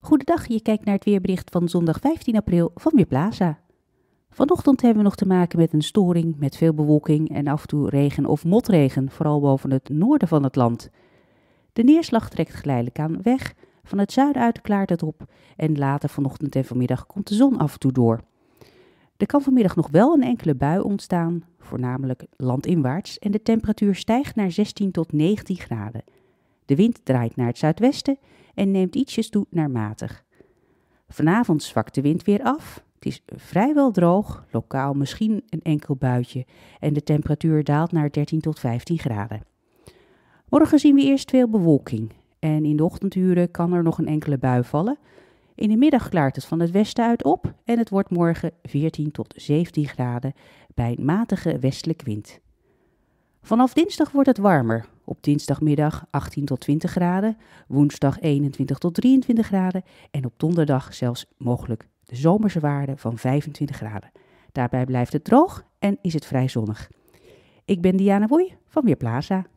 Goedendag, je kijkt naar het weerbericht van zondag 15 april van Weerplaza. Vanochtend hebben we nog te maken met een storing met veel bewolking en af en toe regen of motregen, vooral boven het noorden van het land. De neerslag trekt geleidelijk aan weg, van het zuiden uit klaart het op en later vanochtend en vanmiddag komt de zon af en toe door. Er kan vanmiddag nog wel een enkele bui ontstaan, voornamelijk landinwaarts, en de temperatuur stijgt naar 16 tot 19 graden. De wind draait naar het zuidwesten en neemt ietsjes toe naar matig. Vanavond zwakt de wind weer af. Het is vrijwel droog, lokaal misschien een enkel buitje en de temperatuur daalt naar 13 tot 15 graden. Morgen zien we eerst veel bewolking en in de ochtenduren kan er nog een enkele bui vallen. In de middag klaart het van het westen uit op en het wordt morgen 14 tot 17 graden bij een matige westelijke wind. Vanaf dinsdag wordt het warmer, op dinsdagmiddag 18 tot 20 graden, woensdag 21 tot 23 graden en op donderdag zelfs mogelijk de zomerse waarde van 25 graden. Daarbij blijft het droog en is het vrij zonnig. Ik ben Diana Boy van Weerplaza.